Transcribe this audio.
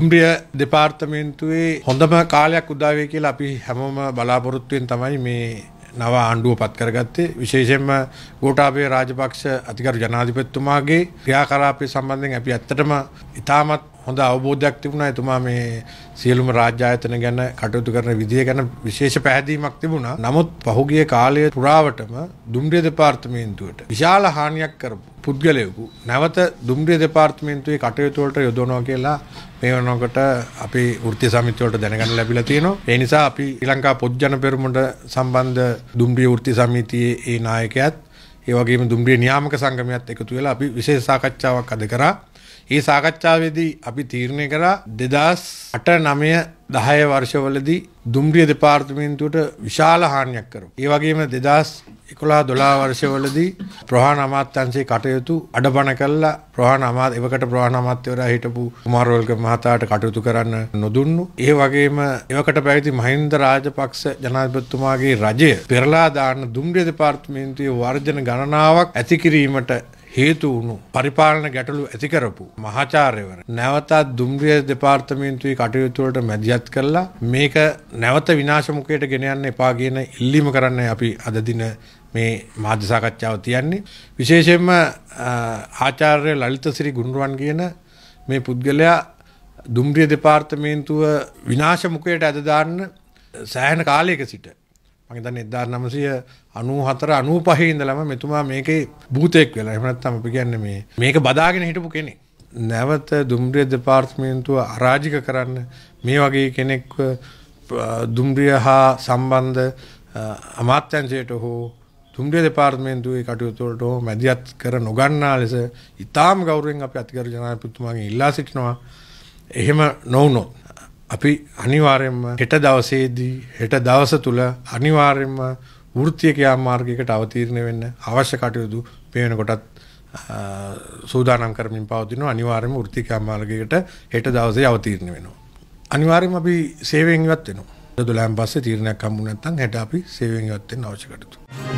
දුම්රිය දෙපාර්තමේන්තුවේ හොඳම කාලයක් උදාවේ කියලා අපි හැමෝම බලාපොරොත්තුවෙන් තමයි මේ නව ආණ්ඩුව පත් කරගත්තේ විශේෂයෙන්ම ගෝඨාභය රාජපක්ෂ අධිකරු ජනාධිපතිතුමාගේ ක්‍රියාකලාපය සම්බන්ධයෙන් අපි ඇත්තටම ඉතාමත් හොඳ අවබෝධයක් තිබුණා එතුමා මේ සියලුම රාජ්‍ය ආයතන ගැන කටයුතු කරන විදිය ගැන විශේෂ පැහැදීමක් තිබුණා. නමුත් පහුගිය කාලය පුරාවටම දුම්රිය දෙපාර්තමේන්තුවට විශාල හානියක් කරපු පුද්ගලයකු නැවත දුම්රිය දෙපාර්තමේන්තුවේ කටයුතු වලට යොදවනවා කියලා මේ වෙනකොට අපේ වෘත්ති සමිතිය වලට දැනගන්න ලැබිලා තියෙනවා. ඒ නිසා අපි ශ්‍රී ලංකා පොත්ජන පෙරමුණට සම්බන්ධ දුම්රිය වෘත්ති සමිතියේ ඒ නායකයාත් ඒ වගේම දුම්රිය නියාමක සංගමයත් එකතු වෙලා අපි විශේෂ සාකච්ඡාවක් අද කරා. ඒ සාකච්ඡාවේදී අපි තීරණය කරා 2008 9 10 වර්ෂවලදී දුම්රිය දෙපාර්තමේන්තුවට විශාල හානියක් කරපු. ඒ වගේම 2000 11 12 වර්ෂවලදී ප්‍රධාන අමාත්‍යංශයේ කටයුතු අඩපණ කළා ප්‍රධාන අමාත්‍ය එවකට ප්‍රධාන අමාත්‍යවරයා හිටපු කුමාරවල්ක මහතාට කටයුතු කරන්න නොදුන්නු. ඒ වගේම එවකට පැවති මහින්ද රාජපක්ෂ ජනාධිපතිතුමාගේ රජය පෙරලා දාන්න දුම්රිය දෙපාර්තමේන්තුවේ වර්ජන ගණනාවක් ඇති කිරීමට හේතු වුණු පරිපාලන ගැටලු ඇති කරපු මහාචාර්යවර නැවතත් දුම්රිය දෙපාර්තමේන්තුවේ කටයුතු වලට මැදිහත් කරලා මේක නැවත විනාශමුඛයට ගෙන යන්න එපා කියන ඉල්ලීම කරන්නයි අපි අද දින මේ මාධ්‍ය සාකච්ඡාව තියන්නේ විශේෂයෙන්ම ආචාර්ය ලලිතසිරි ගුණරුවන් කියන මේ පුද්ගලයා දුම්රිය දෙපාර්තමේන්තුව විනාශ මුඛයට ඇද දාන්න සෑහෙන කාලයක සිට මගේතන් එදදාර් නමසය අනූ හතර අනූ පහහින්දලම මෙතුමා මේකේ භූතයෙක් වෙලා එමනත්තම අපි කියන්න මේ මේක බදාගෙන හිටපු කෙනෙ. නැවත දුම්රිය දෙපාර්ත්මයන්තුව අරාජික කරන්න මේ වගේ කෙනෙක් දුම්රිය හා සම්බන්ධ අමාත්‍යන්සයට හෝ දුම්රිය දෙපාර්ත්මේන්තුවේ කටයුතුවලට හෝ මැදිත් කර නොගන්නා ලෙස ඉතාම ගෞරෙන් අප අතිකර ජනාපතුමාගේ ඉල්ලා සිටිනවා එහෙම නොවනොත් අපි අනිවාර්යෙන්ම හෙට දවසේදී හෙට දවස තුළ අනිවාර්යෙන්ම වෘත්තියක යාමාර්ගයකට අවතීර්ණ වෙන්න අවශ්‍ය කටයුතු මේ වෙනකොටත් සූදානම් කරමින් පවතිනවා අනිවාර්යෙන්ම වෘත්තික යාමාර්ගයකට හෙට දවසේ අවතීර්ණ වෙනවා අනිවාර්යෙන්ම අපි සේවයෙන් ඉවත් වෙනවා 12න් පස්සේ තීරණයක් හම්බුනේ නැත්නම් හෙට අපි සේවයෙන් ඉවත් වෙන්න අවශ්‍ය කටයුතු